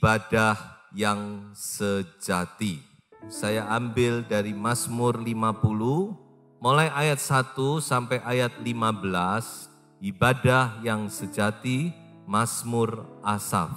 ibadah yang sejati. Saya ambil dari Mazmur 50 mulai ayat 1 sampai ayat 15 ibadah yang sejati Mazmur Asaf.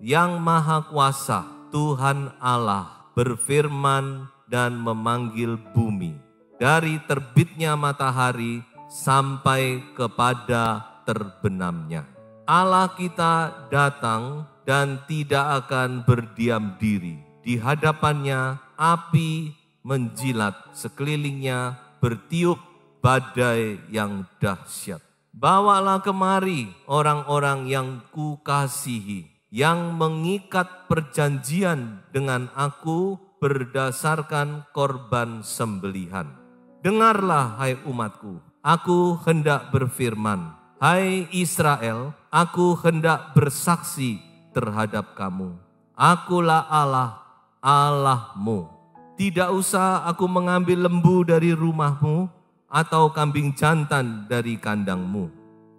Yang Maha Kuasa Tuhan Allah berfirman dan memanggil bumi dari terbitnya matahari sampai kepada terbenamnya. Allah kita datang dan tidak akan berdiam diri. Di hadapannya api menjilat, sekelilingnya bertiup badai yang dahsyat. Bawalah kemari orang-orang yang kukasihi, yang mengikat perjanjian dengan aku berdasarkan korban sembelihan. Dengarlah hai umatku, aku hendak berfirman. Hai Israel, aku hendak bersaksi terhadap kamu. Akulah Allah, Allahmu. Tidak usah aku mengambil lembu dari rumahmu atau kambing jantan dari kandangmu.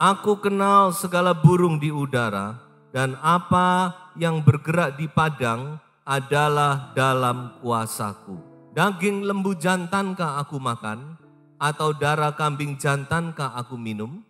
Aku kenal segala burung di udara dan apa yang bergerak di padang adalah dalam kuasaku. Daging lembu jantankah aku makan atau darah kambing jantankah aku minum?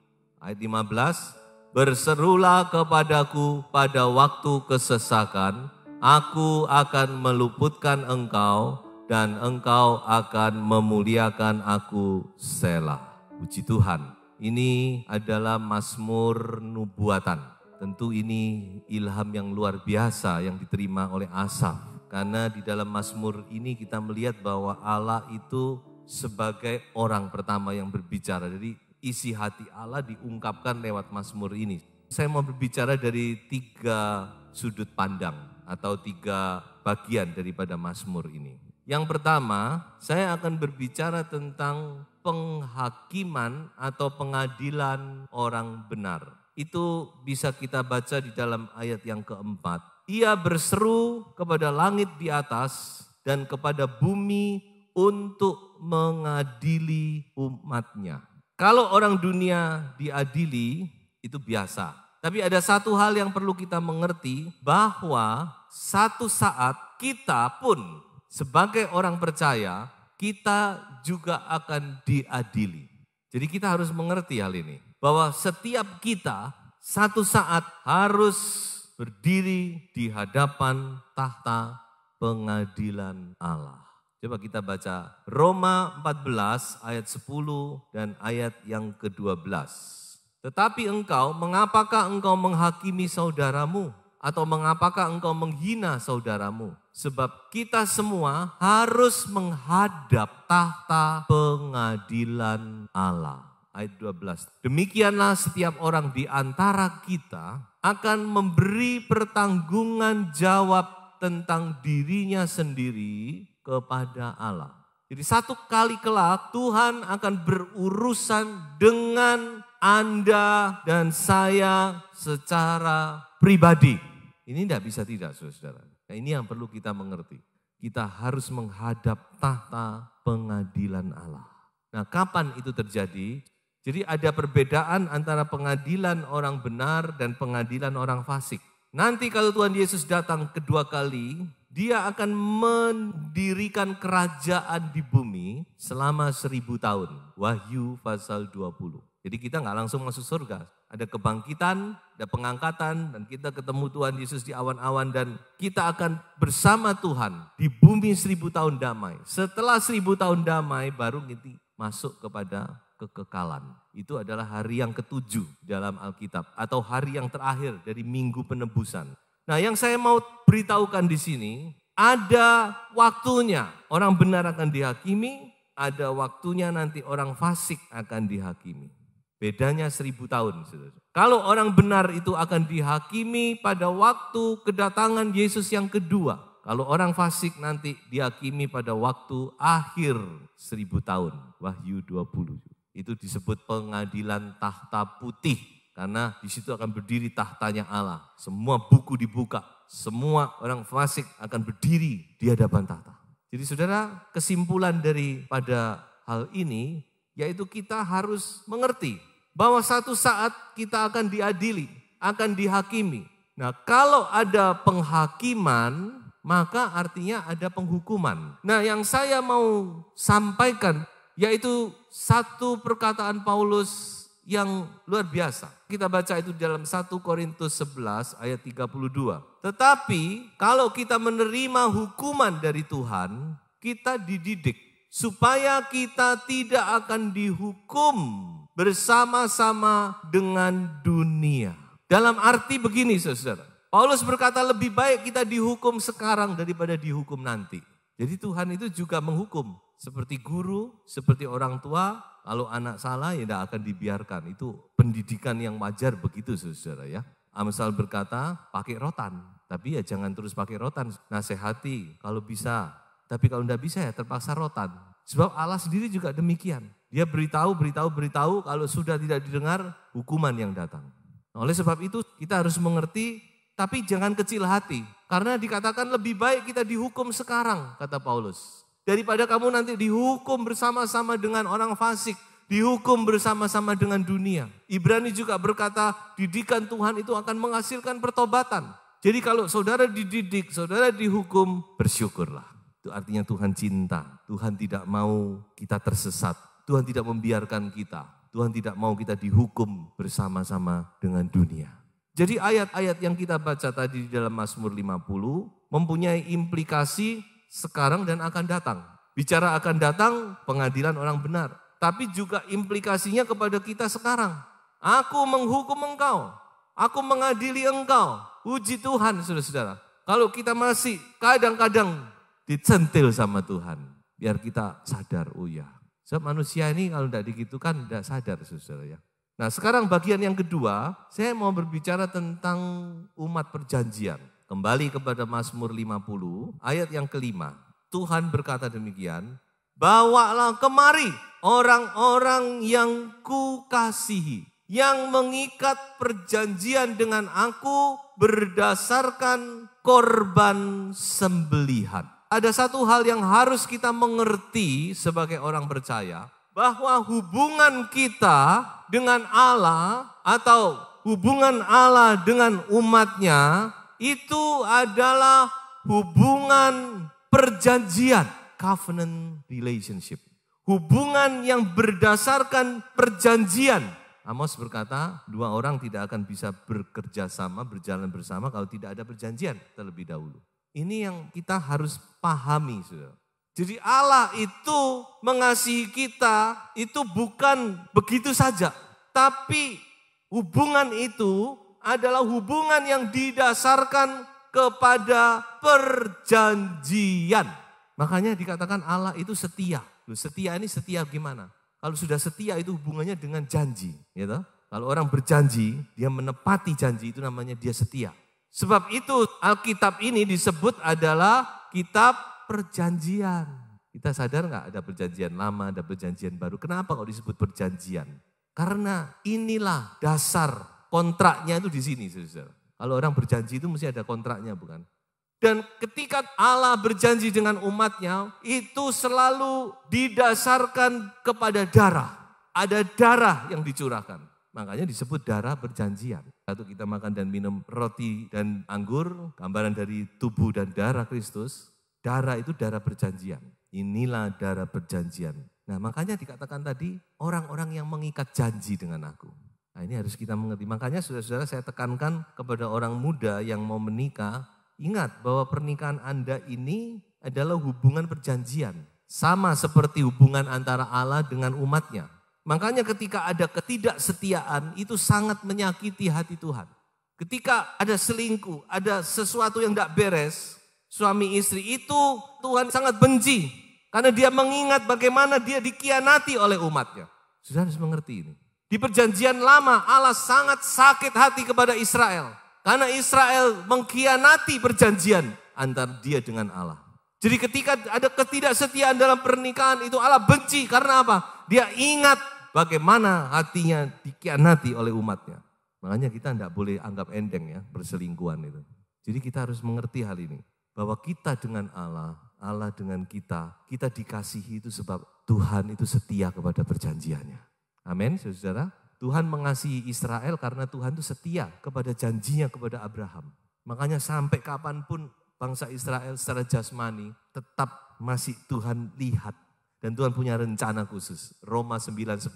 Ayat 15, Berserulah kepadaku pada waktu kesesakan, aku akan meluputkan engkau dan engkau akan memuliakan aku Selah. Puji Tuhan. Ini adalah Mazmur Nubuatan. Tentu ini ilham yang luar biasa yang diterima oleh Asaf. Karena di dalam Mazmur ini kita melihat bahwa Allah itu sebagai orang pertama yang berbicara. Jadi isi hati Allah diungkapkan lewat Mazmur ini. Saya mau berbicara dari tiga sudut pandang atau tiga bagian daripada Mazmur ini. Yang pertama, saya akan berbicara tentang penghakiman atau pengadilan orang benar. Itu bisa kita baca di dalam ayat yang keempat. Ia berseru kepada langit di atas dan kepada bumi untuk mengadili umatnya. Kalau orang dunia diadili, itu biasa. Tapi ada satu hal yang perlu kita mengerti bahwa satu saat kita pun sebagai orang percaya, kita juga akan diadili. Jadi kita harus mengerti hal ini. Bahwa setiap kita satu saat harus berdiri di hadapan tahta pengadilan Allah. Coba kita baca Roma 14 ayat 10 dan ayat yang ke-12. Tetapi engkau, mengapakah engkau menghakimi saudaramu? Atau mengapakah engkau menghina saudaramu? Sebab kita semua harus menghadap tahta pengadilan Allah. Ayat 12. Demikianlah setiap orang di antara kita akan memberi pertanggungan jawab tentang dirinya sendiri kepada Allah. Jadi satu kali kelak Tuhan akan berurusan dengan Anda dan saya secara pribadi. Ini tidak bisa tidak saudara Nah, ini yang perlu kita mengerti. Kita harus menghadap tahta pengadilan Allah. Nah kapan itu terjadi? Jadi ada perbedaan antara pengadilan orang benar dan pengadilan orang fasik. Nanti kalau Tuhan Yesus datang kedua kali, dia akan mendirikan kerajaan di bumi selama seribu tahun. Wahyu pasal 20. Jadi kita nggak langsung masuk surga. Ada kebangkitan, ada pengangkatan, dan kita ketemu Tuhan Yesus di awan-awan. Dan kita akan bersama Tuhan di bumi seribu tahun damai. Setelah seribu tahun damai baru nanti masuk kepada kekekalan. Itu adalah hari yang ketujuh dalam Alkitab atau hari yang terakhir dari minggu penebusan. Nah, yang saya mau beritahukan di sini, ada waktunya orang benar akan dihakimi, ada waktunya nanti orang fasik akan dihakimi. Bedanya seribu tahun. Kalau orang benar itu akan dihakimi pada waktu kedatangan Yesus yang kedua. Kalau orang fasik nanti dihakimi pada waktu akhir seribu tahun. Wahyu 20. Itu disebut pengadilan tahta putih karena di situ akan berdiri tahtanya Allah. Semua buku dibuka, semua orang fasik akan berdiri di hadapan tahta. Jadi saudara, kesimpulan daripada hal ini yaitu kita harus mengerti bahwa satu saat kita akan diadili, akan dihakimi. Nah, kalau ada penghakiman, maka artinya ada penghukuman. Nah, yang saya mau sampaikan yaitu satu perkataan Paulus yang luar biasa kita baca itu dalam 1 Korintus 11 ayat 32. Tetapi kalau kita menerima hukuman dari Tuhan, kita dididik supaya kita tidak akan dihukum bersama-sama dengan dunia. Dalam arti begini saudara, Paulus berkata lebih baik kita dihukum sekarang daripada dihukum nanti. Jadi Tuhan itu juga menghukum seperti guru, seperti orang tua, kalau anak salah ya tidak akan dibiarkan. Itu pendidikan yang wajar begitu saudara ya. Amsal berkata pakai rotan, tapi ya jangan terus pakai rotan, nasihati kalau bisa. Tapi kalau tidak bisa ya terpaksa rotan. Sebab Allah sendiri juga demikian. Dia beritahu, beritahu, beritahu, kalau sudah tidak didengar, hukuman yang datang. Nah, oleh sebab itu kita harus mengerti, tapi jangan kecil hati. Karena dikatakan lebih baik kita dihukum sekarang, kata Paulus Daripada kamu nanti dihukum bersama-sama dengan orang fasik, dihukum bersama-sama dengan dunia. Ibrani juga berkata, didikan Tuhan itu akan menghasilkan pertobatan. Jadi kalau saudara dididik, saudara dihukum, bersyukurlah. Itu artinya Tuhan cinta, Tuhan tidak mau kita tersesat, Tuhan tidak membiarkan kita, Tuhan tidak mau kita dihukum bersama-sama dengan dunia. Jadi ayat-ayat yang kita baca tadi di dalam Mazmur 50 mempunyai implikasi sekarang dan akan datang. Bicara akan datang pengadilan orang benar, tapi juga implikasinya kepada kita sekarang. Aku menghukum engkau, aku mengadili engkau. uji Tuhan, saudara-saudara. Kalau kita masih kadang-kadang dicentil sama Tuhan, biar kita sadar, oh ya. Sebab manusia ini kalau tidak begitu kan tidak sadar, saudara-saudara ya. Nah sekarang bagian yang kedua, saya mau berbicara tentang umat perjanjian. Kembali kepada Mazmur 50 ayat yang kelima. Tuhan berkata demikian, bawalah kemari orang-orang yang kukasihi, yang mengikat perjanjian dengan aku berdasarkan korban sembelihan. Ada satu hal yang harus kita mengerti sebagai orang percaya, bahwa hubungan kita dengan Allah atau hubungan Allah dengan umatnya itu adalah hubungan perjanjian, covenant relationship. Hubungan yang berdasarkan perjanjian. Amos berkata, dua orang tidak akan bisa bekerja sama, berjalan bersama kalau tidak ada perjanjian terlebih dahulu. Ini yang kita harus pahami, saudara. Jadi Allah itu mengasihi kita itu bukan begitu saja. Tapi hubungan itu adalah hubungan yang didasarkan kepada perjanjian. Makanya dikatakan Allah itu setia. Loh, setia ini setia gimana? Kalau sudah setia itu hubungannya dengan janji, ya Kalau orang berjanji, dia menepati janji itu namanya dia setia. Sebab itu Alkitab ini disebut adalah kitab perjanjian. Kita sadar nggak ada perjanjian lama, ada perjanjian baru. Kenapa kalau disebut perjanjian? Karena inilah dasar kontraknya itu di sini, saudara. Kalau orang berjanji itu mesti ada kontraknya, bukan? Dan ketika Allah berjanji dengan umatnya, itu selalu didasarkan kepada darah. Ada darah yang dicurahkan. Makanya disebut darah berjanjian. Satu kita makan dan minum roti dan anggur, gambaran dari tubuh dan darah Kristus. Darah itu darah berjanjian. Inilah darah berjanjian. Nah makanya dikatakan tadi, orang-orang yang mengikat janji dengan aku. Nah ini harus kita mengerti. Makanya saudara-saudara saya tekankan kepada orang muda yang mau menikah, ingat bahwa pernikahan Anda ini adalah hubungan perjanjian. Sama seperti hubungan antara Allah dengan umatnya. Makanya ketika ada ketidaksetiaan itu sangat menyakiti hati Tuhan. Ketika ada selingkuh, ada sesuatu yang tidak beres, suami istri itu Tuhan sangat benci. Karena dia mengingat bagaimana dia dikianati oleh umatnya. Sudah harus mengerti ini. Di perjanjian lama Allah sangat sakit hati kepada Israel. Karena Israel mengkhianati perjanjian antara dia dengan Allah. Jadi ketika ada ketidaksetiaan dalam pernikahan itu Allah benci karena apa? Dia ingat bagaimana hatinya dikhianati oleh umatnya. Makanya kita tidak boleh anggap endeng ya perselingkuhan itu. Jadi kita harus mengerti hal ini. Bahwa kita dengan Allah, Allah dengan kita, kita dikasihi itu sebab Tuhan itu setia kepada perjanjiannya. Amin, saudara. Tuhan mengasihi Israel karena Tuhan itu setia kepada janjinya kepada Abraham. Makanya sampai kapanpun bangsa Israel secara jasmani tetap masih Tuhan lihat. Dan Tuhan punya rencana khusus. Roma 9.10,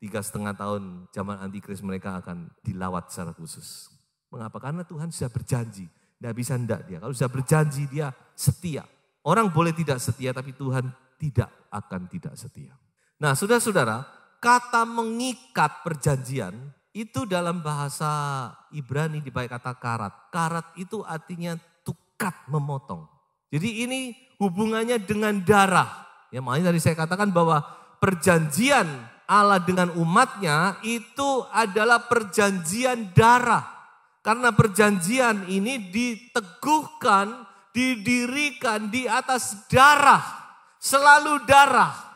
tiga setengah tahun zaman antikris mereka akan dilawat secara khusus. Mengapa? Karena Tuhan sudah berjanji. Tidak bisa tidak dia. Kalau sudah berjanji dia setia. Orang boleh tidak setia tapi Tuhan tidak akan tidak setia. Nah saudara-saudara kata mengikat perjanjian itu dalam bahasa Ibrani dipakai kata karat. Karat itu artinya tukat memotong. Jadi ini hubungannya dengan darah. Ya makanya tadi saya katakan bahwa perjanjian Allah dengan umatnya itu adalah perjanjian darah. Karena perjanjian ini diteguhkan, didirikan di atas darah. Selalu darah.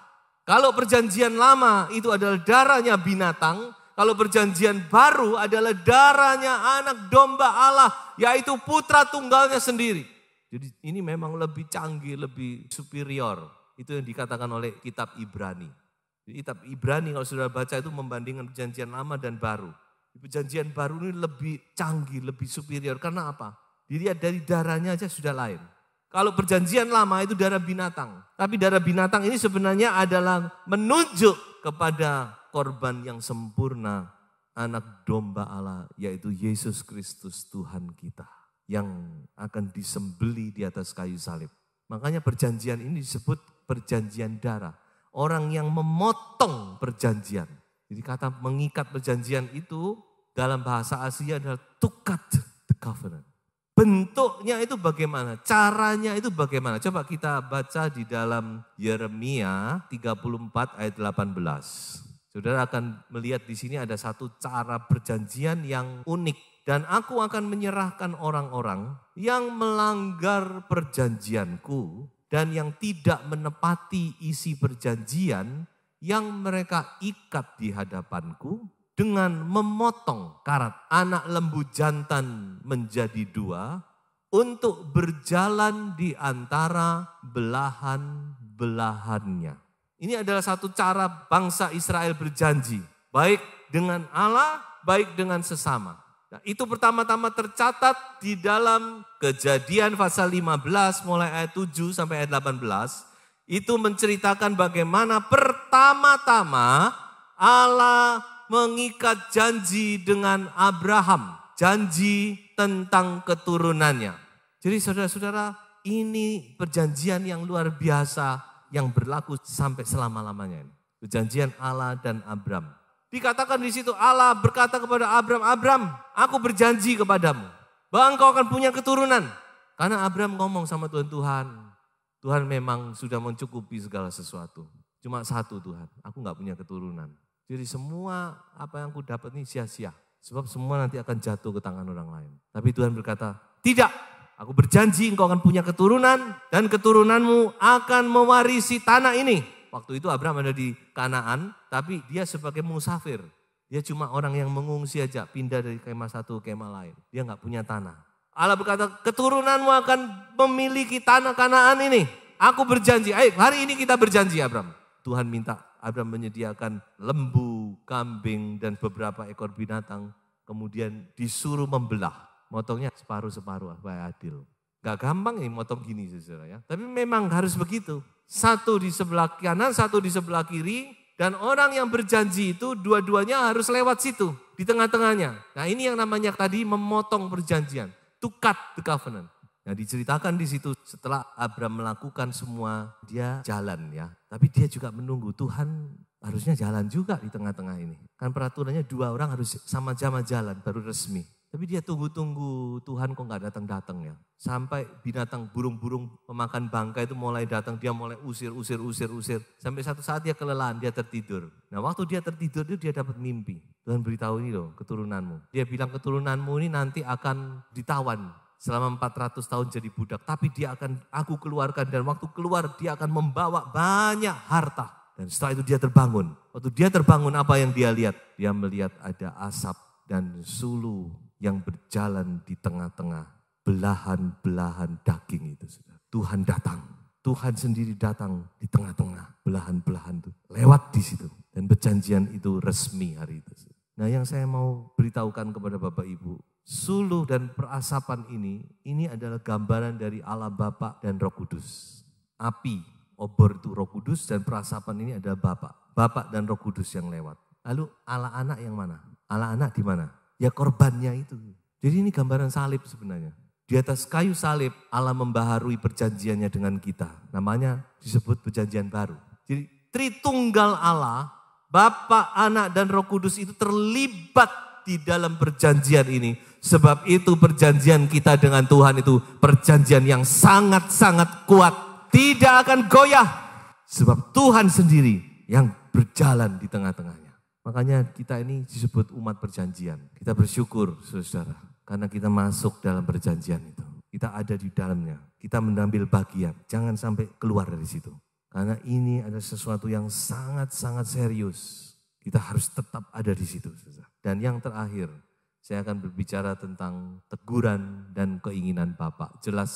Kalau perjanjian lama itu adalah darahnya binatang, kalau perjanjian baru adalah darahnya anak domba Allah, yaitu putra tunggalnya sendiri. Jadi ini memang lebih canggih, lebih superior. Itu yang dikatakan oleh kitab Ibrani. Jadi kitab Ibrani kalau sudah baca itu membandingkan perjanjian lama dan baru. Perjanjian baru ini lebih canggih, lebih superior. Karena apa? Dilihat dari darahnya aja sudah lain. Kalau perjanjian lama itu darah binatang. Tapi darah binatang ini sebenarnya adalah menunjuk kepada korban yang sempurna. Anak domba Allah yaitu Yesus Kristus Tuhan kita. Yang akan disembeli di atas kayu salib. Makanya perjanjian ini disebut perjanjian darah. Orang yang memotong perjanjian. Jadi kata mengikat perjanjian itu dalam bahasa Asia adalah tukat the covenant. Bentuknya itu bagaimana? Caranya itu bagaimana? Coba kita baca di dalam Yeremia 34 ayat 18. Saudara akan melihat di sini ada satu cara perjanjian yang unik. Dan aku akan menyerahkan orang-orang yang melanggar perjanjianku dan yang tidak menepati isi perjanjian yang mereka ikat di hadapanku dengan memotong karat anak lembu jantan menjadi dua untuk berjalan di antara belahan-belahannya. Ini adalah satu cara bangsa Israel berjanji, baik dengan Allah, baik dengan sesama. Nah, itu pertama-tama tercatat di dalam kejadian pasal 15 mulai ayat 7 sampai ayat 18. Itu menceritakan bagaimana pertama-tama Allah mengikat janji dengan Abraham, janji tentang keturunannya. Jadi saudara-saudara, ini perjanjian yang luar biasa yang berlaku sampai selama-lamanya. Perjanjian Allah dan Abraham. Dikatakan di situ Allah berkata kepada Abraham, Abraham, aku berjanji kepadamu. Bahwa engkau akan punya keturunan. Karena Abraham ngomong sama Tuhan, Tuhan, Tuhan memang sudah mencukupi segala sesuatu. Cuma satu Tuhan, aku nggak punya keturunan. Jadi semua apa yang aku dapat ini sia-sia. Sebab semua nanti akan jatuh ke tangan orang lain. Tapi Tuhan berkata, tidak. Aku berjanji engkau akan punya keturunan dan keturunanmu akan mewarisi tanah ini. Waktu itu Abraham ada di Kanaan, tapi dia sebagai musafir. Dia cuma orang yang mengungsi aja, pindah dari kemah satu ke kemah lain. Dia nggak punya tanah. Allah berkata, keturunanmu akan memiliki tanah Kanaan ini. Aku berjanji, ayo hari ini kita berjanji Abraham. Tuhan minta Abraham menyediakan lembu, kambing, dan beberapa ekor binatang. Kemudian disuruh membelah. Motongnya separuh-separuh, supaya ah, adil. Gak gampang ini motong gini saudara ya. Tapi memang harus begitu. Satu di sebelah kanan, satu di sebelah kiri. Dan orang yang berjanji itu dua-duanya harus lewat situ. Di tengah-tengahnya. Nah ini yang namanya tadi memotong perjanjian. tukat cut the covenant. Nah diceritakan di situ setelah Abraham melakukan semua dia jalan ya. Tapi dia juga menunggu Tuhan harusnya jalan juga di tengah-tengah ini. Kan peraturannya dua orang harus sama-sama jalan baru resmi. Tapi dia tunggu-tunggu Tuhan kok nggak datang-datang ya. Sampai binatang burung-burung pemakan bangka itu mulai datang, dia mulai usir, usir, usir, usir. Sampai satu saat dia kelelahan, dia tertidur. Nah waktu dia tertidur itu dia dapat mimpi. Tuhan beritahu ini loh keturunanmu. Dia bilang keturunanmu ini nanti akan ditawan selama 400 tahun jadi budak, tapi dia akan aku keluarkan dan waktu keluar dia akan membawa banyak harta. Dan setelah itu dia terbangun. Waktu dia terbangun apa yang dia lihat? Dia melihat ada asap dan sulu yang berjalan di tengah-tengah belahan-belahan daging itu. Tuhan datang. Tuhan sendiri datang di tengah-tengah belahan-belahan itu. Lewat di situ. Dan perjanjian itu resmi hari itu. Nah yang saya mau beritahukan kepada Bapak Ibu, suluh dan perasapan ini, ini adalah gambaran dari Allah Bapa dan Roh Kudus. Api, obor itu Roh Kudus dan perasapan ini adalah Bapa. Bapa dan Roh Kudus yang lewat. Lalu Allah anak yang mana? Allah anak di mana? Ya korbannya itu. Jadi ini gambaran salib sebenarnya. Di atas kayu salib Allah membaharui perjanjiannya dengan kita. Namanya disebut perjanjian baru. Jadi Tritunggal Allah, Bapa, Anak, dan Roh Kudus itu terlibat di dalam perjanjian ini. Sebab itu perjanjian kita dengan Tuhan itu perjanjian yang sangat-sangat kuat. Tidak akan goyah. Sebab Tuhan sendiri yang berjalan di tengah-tengahnya. Makanya kita ini disebut umat perjanjian. Kita bersyukur saudara karena kita masuk dalam perjanjian itu. Kita ada di dalamnya. Kita mengambil bagian. Jangan sampai keluar dari situ. Karena ini ada sesuatu yang sangat-sangat serius kita harus tetap ada di situ. Dan yang terakhir, saya akan berbicara tentang teguran dan keinginan Bapak. Jelas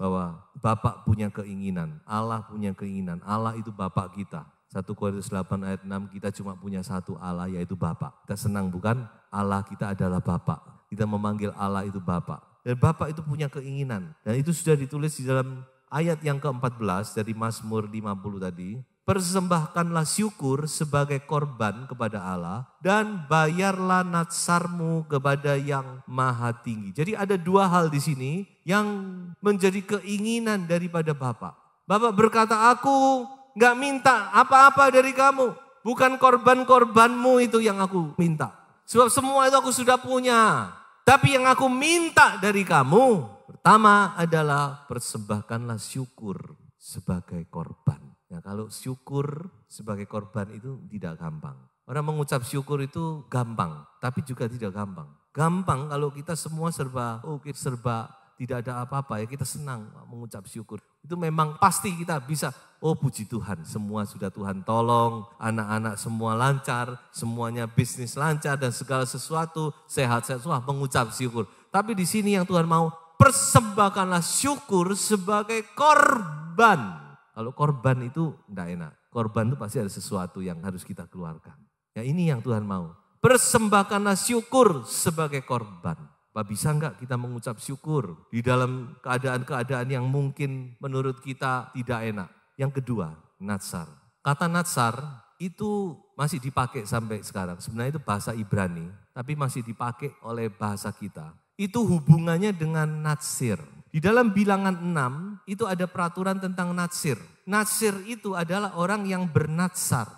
bahwa Bapak punya keinginan, Allah punya keinginan, Allah itu Bapak kita. 1 Korintus 8 ayat 6 kita cuma punya satu Allah yaitu Bapak. Kita senang bukan? Allah kita adalah Bapak. Kita memanggil Allah itu Bapak. Dan Bapak itu punya keinginan. Dan itu sudah ditulis di dalam ayat yang ke-14 dari Mazmur 50 tadi persembahkanlah syukur sebagai korban kepada Allah dan bayarlah natsarmu kepada yang maha tinggi. Jadi ada dua hal di sini yang menjadi keinginan daripada Bapak. Bapak berkata, aku nggak minta apa-apa dari kamu. Bukan korban-korbanmu itu yang aku minta. Sebab semua itu aku sudah punya. Tapi yang aku minta dari kamu, pertama adalah persembahkanlah syukur sebagai korban. Nah, kalau syukur sebagai korban itu tidak gampang. Orang mengucap syukur itu gampang, tapi juga tidak gampang. Gampang kalau kita semua serba oke, oh, serba tidak ada apa-apa ya kita senang mengucap syukur. Itu memang pasti kita bisa, oh puji Tuhan, semua sudah Tuhan tolong, anak-anak semua lancar, semuanya bisnis lancar dan segala sesuatu sehat-sehat semua mengucap syukur. Tapi di sini yang Tuhan mau, persembahkanlah syukur sebagai korban kalau korban itu enggak enak. Korban itu pasti ada sesuatu yang harus kita keluarkan. Ya ini yang Tuhan mau. Persembahkanlah syukur sebagai korban. Pak bisa enggak kita mengucap syukur di dalam keadaan-keadaan yang mungkin menurut kita tidak enak. Yang kedua, natsar. Kata natsar itu masih dipakai sampai sekarang. Sebenarnya itu bahasa Ibrani, tapi masih dipakai oleh bahasa kita. Itu hubungannya dengan natsir. Di dalam bilangan 6 itu ada peraturan tentang natsir. Natsir itu adalah orang yang bernatsar.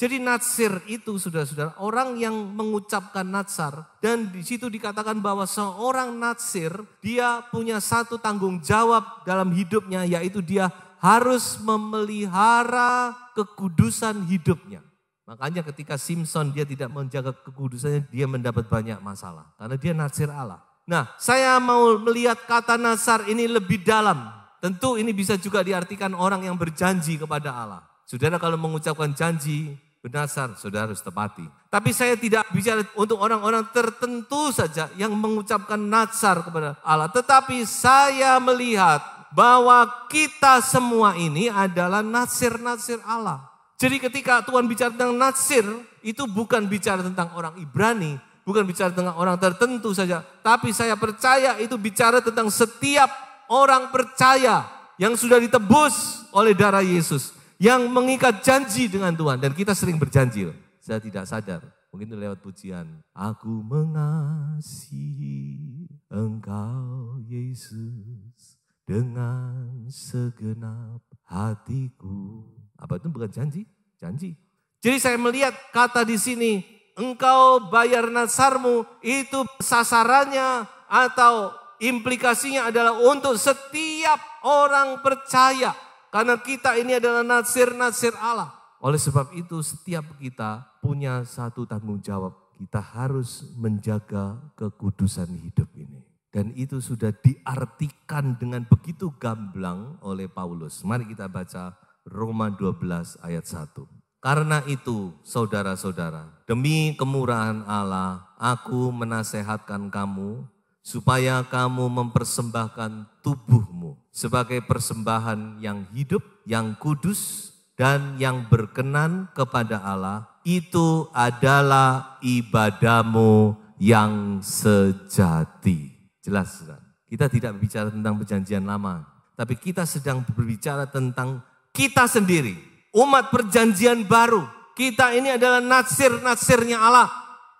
Jadi natsir itu sudah saudara orang yang mengucapkan natsar dan di situ dikatakan bahwa seorang natsir dia punya satu tanggung jawab dalam hidupnya yaitu dia harus memelihara kekudusan hidupnya. Makanya ketika Simpson dia tidak menjaga kekudusannya, dia mendapat banyak masalah. Karena dia natsir Allah. Nah, saya mau melihat kata Nasar ini lebih dalam. Tentu ini bisa juga diartikan orang yang berjanji kepada Allah. Saudara kalau mengucapkan janji, bernasar, saudara harus tepati. Tapi saya tidak bicara untuk orang-orang tertentu saja yang mengucapkan nasar kepada Allah. Tetapi saya melihat bahwa kita semua ini adalah nasir-nasir Allah. Jadi ketika Tuhan bicara tentang nasir, itu bukan bicara tentang orang Ibrani, bukan bicara tentang orang tertentu saja, tapi saya percaya itu bicara tentang setiap orang percaya yang sudah ditebus oleh darah Yesus, yang mengikat janji dengan Tuhan dan kita sering berjanji. Saya tidak sadar, mungkin lewat pujian. Aku mengasihi Engkau Yesus dengan segenap hatiku. Apa itu bukan janji? Janji. Jadi saya melihat kata di sini engkau bayar nasarmu itu sasarannya atau implikasinya adalah untuk setiap orang percaya karena kita ini adalah nasir-nasir Allah. Oleh sebab itu setiap kita punya satu tanggung jawab. Kita harus menjaga kekudusan hidup ini. Dan itu sudah diartikan dengan begitu gamblang oleh Paulus. Mari kita baca Roma 12 ayat 1. Karena itu, saudara-saudara, demi kemurahan Allah, aku menasehatkan kamu supaya kamu mempersembahkan tubuhmu sebagai persembahan yang hidup, yang kudus, dan yang berkenan kepada Allah. Itu adalah ibadahmu yang sejati. Jelas, saudara. Kita tidak berbicara tentang perjanjian lama, tapi kita sedang berbicara tentang kita sendiri umat perjanjian baru. Kita ini adalah nasir-nasirnya Allah.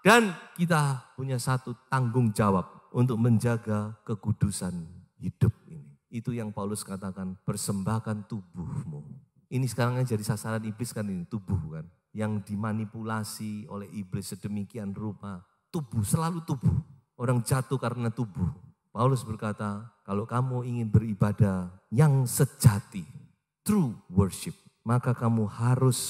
Dan kita punya satu tanggung jawab untuk menjaga kekudusan hidup ini. Itu yang Paulus katakan, persembahkan tubuhmu. Ini sekarang jadi sasaran iblis kan ini, tubuh kan. Yang dimanipulasi oleh iblis sedemikian rupa. Tubuh, selalu tubuh. Orang jatuh karena tubuh. Paulus berkata, kalau kamu ingin beribadah yang sejati, true worship, maka kamu harus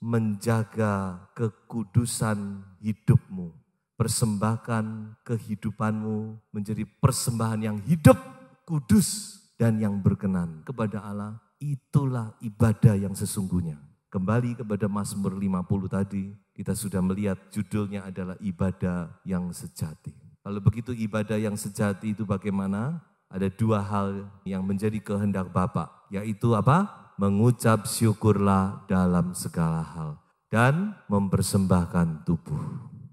menjaga kekudusan hidupmu. Persembahkan kehidupanmu menjadi persembahan yang hidup, kudus, dan yang berkenan kepada Allah. Itulah ibadah yang sesungguhnya. Kembali kepada Mazmur 50 tadi, kita sudah melihat judulnya adalah ibadah yang sejati. Kalau begitu ibadah yang sejati itu bagaimana? Ada dua hal yang menjadi kehendak Bapak, yaitu apa? mengucap syukurlah dalam segala hal dan mempersembahkan tubuh.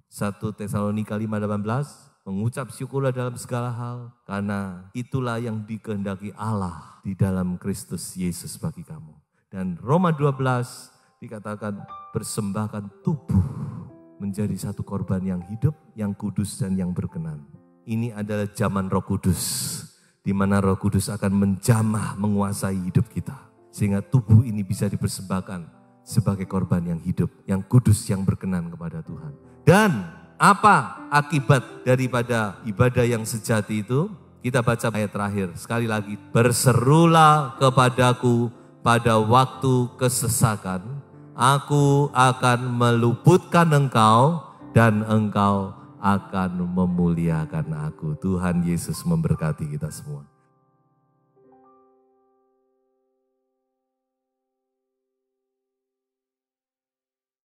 1 Tesalonika 5:18 mengucap syukurlah dalam segala hal karena itulah yang dikehendaki Allah di dalam Kristus Yesus bagi kamu. Dan Roma 12 dikatakan persembahkan tubuh menjadi satu korban yang hidup, yang kudus dan yang berkenan. Ini adalah zaman Roh Kudus di mana Roh Kudus akan menjamah menguasai hidup kita. Sehingga tubuh ini bisa dipersembahkan sebagai korban yang hidup, yang kudus, yang berkenan kepada Tuhan. Dan apa akibat daripada ibadah yang sejati itu? Kita baca ayat terakhir sekali lagi. Berserulah kepadaku pada waktu kesesakan. Aku akan meluputkan engkau dan engkau akan memuliakan aku. Tuhan Yesus memberkati kita semua.